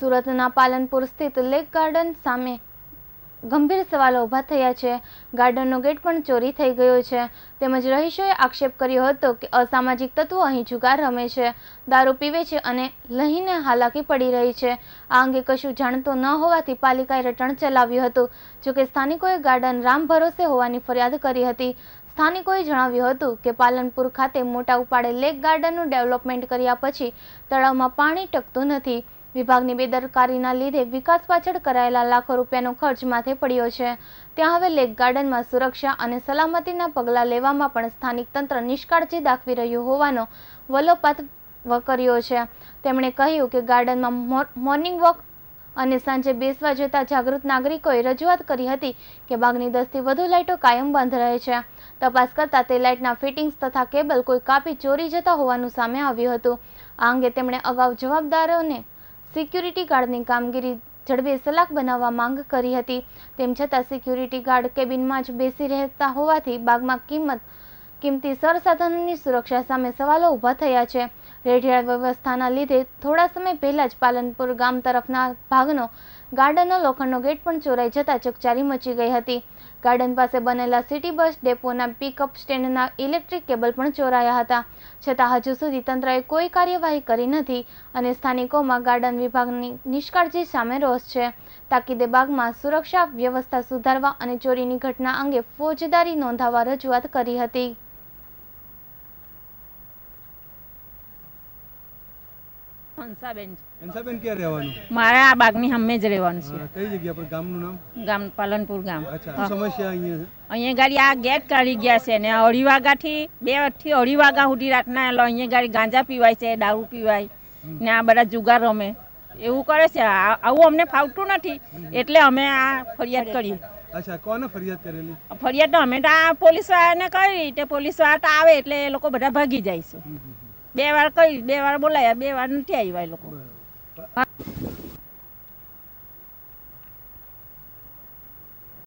સુરતના પાલનપુર સ્થિત lake garden સામે ગંભીર સવાલો ઊભા થયા છે ગાર્ડનનો ગેટ પણ ચોરી થઈ ગયો છે તેમજ રહીશોએ આક્ષેપ કર્યો હતો કે અસામાજિક તત્વો અહીં જુગાર રમે છે દારૂ પીવે છે અને લહીને હાલાકી પડી રહી છે આ અંગે કશું જાણતો ન હોવાથી પાલિકાએ રટણ ચલાવ્યું હતું જોકે સ્થાનિકોએ ગાર્ડન રામ ભરોસે હોવાની ફરિયાદ કરી હતી સ્થાનિકોએ જણાવ્યું હતું કે પાલનપુર ખાતે મોટા ઉપાડે લેક ગાર્ડનનું ડેવલપમેન્ટ કર્યા પછી તળાવમાં પાણી ટકતું નથી વિભાગની બેદરકારીના લીધે વિકાસ પાછળ કરાયેલા લાખો રૂપિયાનો ખર્ચ માથે પડ્યો છે ત્યાં હવે લેક ગાર્ડનમાં સુરક્ષા અને સલામતીના પગલાં લેવામાં પણ સ્થાનિક તંત્ર નિષ્કાળજી દાખવી રહ્યું હોવાનો વલોપાત વકર્યો છે તેમણે કહ્યું કે ગાર્ડનમાં મોર્નિંગ વોક અને સાંજે બેસવા જતા જાગૃત નાગરિકોએ રજૂઆત કરી હતી કે બાગની દસથી વધુ લાઇટો કાયમ બંધ રહે છે તપાસ કરતાં તે લાઇટના ફિટિંગ્સ તથા કેબલ કોઈ કાપી ચોરી જતા હોવાનું સામે આવ્યું હતું આ અંગે તેમણે અગાઉ જવાબદારોને સિક્યુરિટી ગાર્ડની કામગીરી ઝડપે સલાક બનાવવા માંગ કરી હતી તેમ છતાં સિક્યુરિટી ગાર્ડ કેબિનમાં જ બેસી રહેતા હોવાથી બાગમાં કિંમત કિંમતી સરસાધનોની સુરક્ષા સામે સવાલો ઊભા થયા છે રેઢિયાળ વ્યવસ્થાના લીધે થોડા સમય પહેલા જ પાલનપુર ગામ તરફના ભાગનો ગાર્ડનનો લોખંડનો ગેટ પણ ચોરાઈ જતાં ચકચારી મચી ગઈ હતી ગાર્ડન પાસે બનેલા સિટી બસ ડેપોના પિકઅપ સ્ટેન્ડના ઇલેક્ટ્રિક કેબલ પણ ચોરાયા હતા છતાં હજુ સુધી તંત્રએ કોઈ કાર્યવાહી કરી નથી અને સ્થાનિકોમાં ગાર્ડન વિભાગની નિષ્કાળજી સામે રોષ છે તાકીદે બાગમાં સુરક્ષા વ્યવસ્થા સુધારવા અને ચોરીની ઘટના અંગે ફોજદારી નોંધાવવા રજૂઆત કરી હતી મારે આ બાગની હમે જ રહેવાનું છે કઈ જગ્યા પર ગામનું નામ ગામ પાલનપુર ગામ સમસ્યા અહીંયા અહીંયા ગાડી આ ગેટ કાઢી ગયા છે ને અઢી વાગાથી બે થી અઢી વાગા સુધી રાતના અહીંયા ગાડી ગાંજા પીવાય છે દારૂ પીવાય ને આ બધા જુગાર રમે એવું કરે છે આવું અમને ફાવતું નથી એટલે અમે આ ફરિયાદ કરી અચ્છા કોને ફરિયાદ કરેલી ફરિયાદ અમે તો પોલીસ વાળાને કરી તે પોલીસ વાળા આવે એટલે એ લોકો બધા ભાગી જાય છે બે વાર કઈ બે વાર બોલાયા બે વાર નથી આવ્યા એ લોકો